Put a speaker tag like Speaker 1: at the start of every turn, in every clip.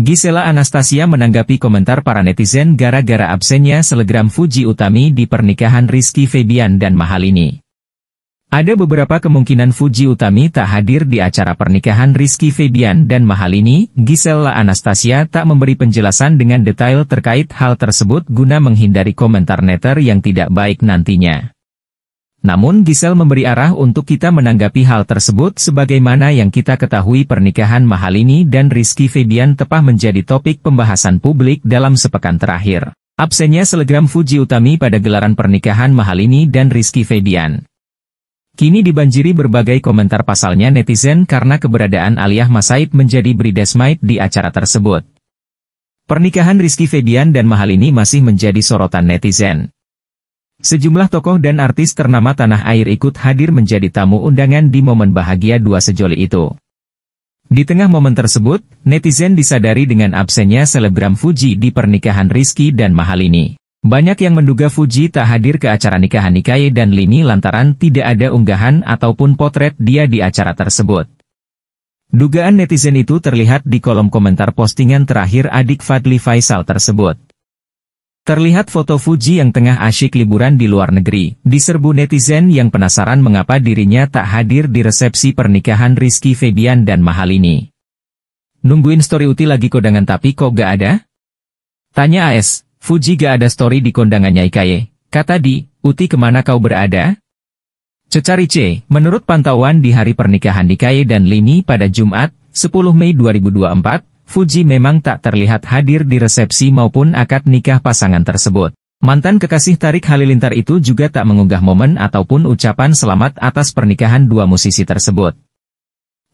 Speaker 1: Gisela Anastasia menanggapi komentar para netizen gara-gara absennya selegram Fuji Utami di pernikahan Rizky Febian dan Mahalini. Ada beberapa kemungkinan Fuji Utami tak hadir di acara pernikahan Rizky Febian dan Mahalini, Gisela Anastasia tak memberi penjelasan dengan detail terkait hal tersebut guna menghindari komentar netter yang tidak baik nantinya. Namun Gisel memberi arah untuk kita menanggapi hal tersebut sebagaimana yang kita ketahui pernikahan Mahalini dan Rizky Febian tepah menjadi topik pembahasan publik dalam sepekan terakhir. Absennya selegram Fuji Utami pada gelaran pernikahan Mahalini dan Rizky Febian. Kini dibanjiri berbagai komentar pasalnya netizen karena keberadaan Aliyah Masaid menjadi bridesmaid di acara tersebut. Pernikahan Rizky Febian dan Mahalini masih menjadi sorotan netizen. Sejumlah tokoh dan artis ternama tanah air ikut hadir menjadi tamu undangan di momen bahagia dua sejoli itu. Di tengah momen tersebut, netizen disadari dengan absennya selebgram Fuji di pernikahan Rizky dan Mahalini. Banyak yang menduga Fuji tak hadir ke acara nikahan Nikae dan Lini lantaran tidak ada unggahan ataupun potret dia di acara tersebut. Dugaan netizen itu terlihat di kolom komentar postingan terakhir adik Fadli Faisal tersebut. Terlihat foto Fuji yang tengah asyik liburan di luar negeri, diserbu netizen yang penasaran mengapa dirinya tak hadir di resepsi pernikahan Rizky Febian dan Mahalini. Nungguin story Uti lagi kondangan tapi kok gak ada? Tanya AS, Fuji gak ada story di kondangannya Ikaye, kata di, Uti kemana kau berada? Cecari C, menurut pantauan di hari pernikahan Ikaye dan Lini pada Jumat, 10 Mei 2024, Fuji memang tak terlihat hadir di resepsi maupun akad nikah pasangan tersebut. Mantan kekasih Tarik Halilintar itu juga tak mengunggah momen ataupun ucapan selamat atas pernikahan dua musisi tersebut.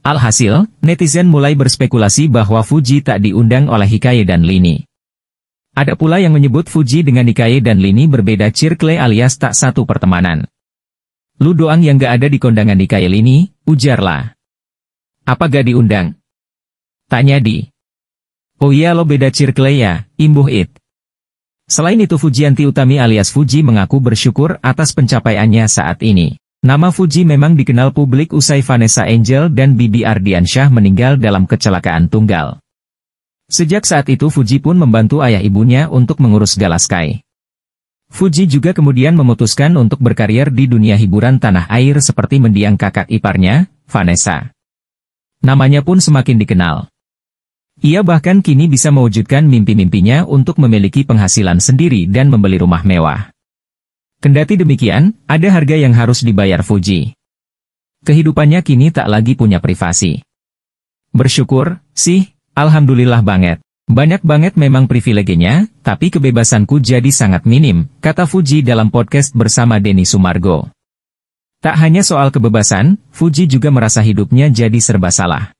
Speaker 1: Alhasil, netizen mulai berspekulasi bahwa Fuji tak diundang oleh Hikaye dan Lini. Ada pula yang menyebut Fuji dengan Hikaye dan Lini berbeda cirkle alias tak satu pertemanan. Lu doang yang gak ada di kondangan Hikaye Lini, ujarlah. Apa gak diundang? Tanya di. Oh iya lo beda cirkle ya, imbuh it. Selain itu Fujianti Utami alias Fuji mengaku bersyukur atas pencapaiannya saat ini. Nama Fuji memang dikenal publik usai Vanessa Angel dan Bibi Ardiansyah meninggal dalam kecelakaan tunggal. Sejak saat itu Fuji pun membantu ayah ibunya untuk mengurus Galaskai. Fuji juga kemudian memutuskan untuk berkarier di dunia hiburan tanah air seperti mendiang kakak iparnya, Vanessa. Namanya pun semakin dikenal. Ia bahkan kini bisa mewujudkan mimpi-mimpinya untuk memiliki penghasilan sendiri dan membeli rumah mewah. Kendati demikian, ada harga yang harus dibayar Fuji. Kehidupannya kini tak lagi punya privasi. Bersyukur, sih, alhamdulillah banget. Banyak banget memang privilegenya, tapi kebebasanku jadi sangat minim, kata Fuji dalam podcast bersama Denny Sumargo. Tak hanya soal kebebasan, Fuji juga merasa hidupnya jadi serba salah.